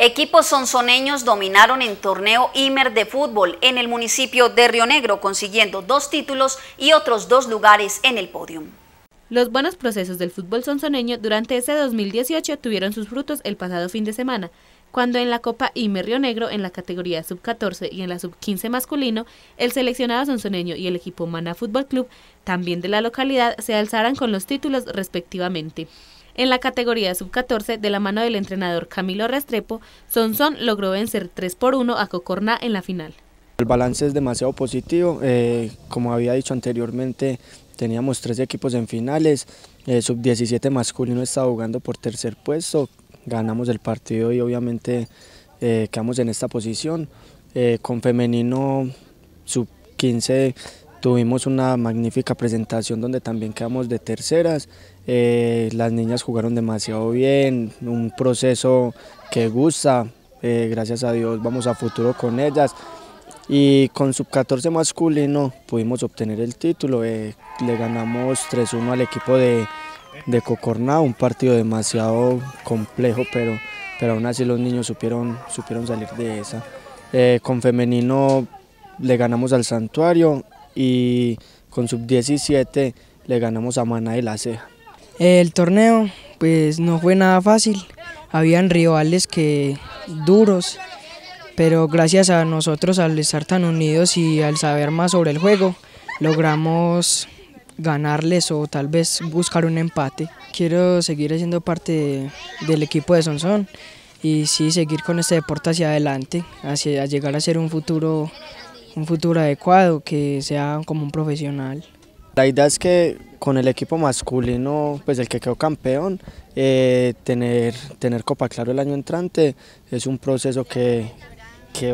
Equipos sonzoneños dominaron en torneo Imer de fútbol en el municipio de Río Negro, consiguiendo dos títulos y otros dos lugares en el podio. Los buenos procesos del fútbol sonzoneño durante ese 2018 tuvieron sus frutos el pasado fin de semana, cuando en la Copa Imer Río Negro en la categoría sub-14 y en la sub-15 masculino, el seleccionado sonsoneño y el equipo Mana Fútbol Club, también de la localidad, se alzaran con los títulos respectivamente. En la categoría sub-14, de la mano del entrenador Camilo Restrepo, Sonson logró vencer 3 por 1 a Cocorna en la final. El balance es demasiado positivo, eh, como había dicho anteriormente, teníamos tres equipos en finales, eh, sub-17 masculino está jugando por tercer puesto, ganamos el partido y obviamente eh, quedamos en esta posición, eh, con femenino sub-15 Tuvimos una magnífica presentación donde también quedamos de terceras. Eh, las niñas jugaron demasiado bien, un proceso que gusta. Eh, gracias a Dios vamos a futuro con ellas. Y con sub-14 masculino pudimos obtener el título. Eh, le ganamos 3-1 al equipo de, de un partido demasiado complejo, pero, pero aún así los niños supieron, supieron salir de esa. con femenino le ganamos al santuario y con sub-17 le ganamos a Mana de la Ceja. El torneo pues no fue nada fácil, habían rivales que duros, pero gracias a nosotros al estar tan unidos y al saber más sobre el juego, logramos ganarles o tal vez buscar un empate. Quiero seguir siendo parte del equipo de Sonsón y sí seguir con este deporte hacia adelante, hacia llegar a ser un futuro un futuro adecuado, que sea como un profesional. La idea es que con el equipo masculino, pues el que quedó campeón, eh, tener, tener Copa Claro el año entrante es un proceso que,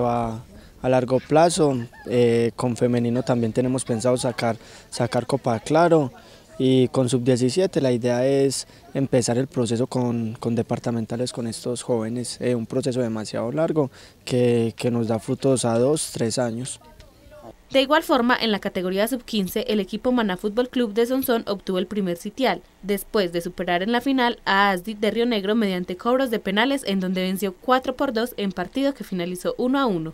va a largo plazo. Eh, con femenino también tenemos pensado sacar, sacar Copa Claro y con Sub-17 la idea es empezar el proceso con, departamentales, con estos jóvenes, eh, un proceso demasiado largo que, nos da frutos a dos, tres años. De igual forma, en la categoría sub-15, el equipo Mana Fútbol Club de Sonsón obtuvo el primer sitial, después de superar en la final a Asdit de Río Negro mediante cobros de penales en donde venció 4 por 2 en partido que finalizó 1 a 1.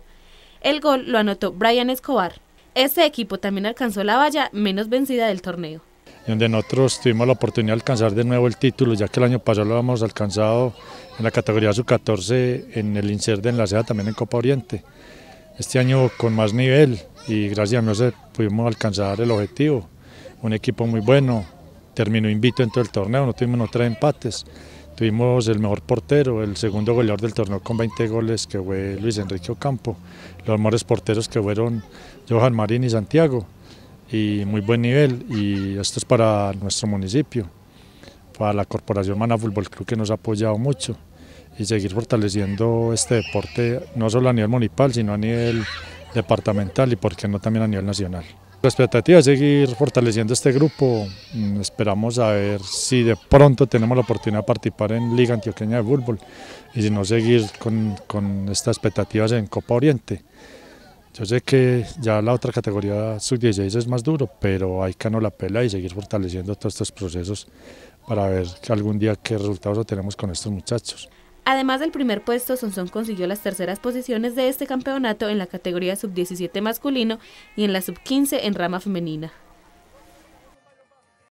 El gol lo anotó Brian Escobar. Este equipo también alcanzó la valla menos vencida del torneo y donde nosotros tuvimos la oportunidad de alcanzar de nuevo el título, ya que el año pasado lo habíamos alcanzado en la categoría sub-14 en el INSER de Enlacea, también en Copa Oriente. Este año con más nivel y gracias a Dios eh, pudimos alcanzar el objetivo. Un equipo muy bueno, terminó invito en todo el torneo, no tuvimos tres empates. Tuvimos el mejor portero, el segundo goleador del torneo con 20 goles, que fue Luis Enrique Ocampo. Los mejores porteros que fueron Johan Marín y Santiago y muy buen nivel y esto es para nuestro municipio, para la Corporación Mana Fútbol Club que nos ha apoyado mucho y seguir fortaleciendo este deporte no solo a nivel municipal sino a nivel departamental y por qué no también a nivel nacional. La expectativa es seguir fortaleciendo este grupo, mm, esperamos a ver si de pronto tenemos la oportunidad de participar en Liga Antioqueña de Fútbol y si no seguir con, con estas expectativas en Copa Oriente. Yo sé que ya la otra categoría sub-16 es más duro, pero hay que no la pela y seguir fortaleciendo todos estos procesos para ver que algún día qué resultados obtenemos con estos muchachos. Además del primer puesto, Sonsón consiguió las terceras posiciones de este campeonato en la categoría sub-17 masculino y en la sub-15 en rama femenina.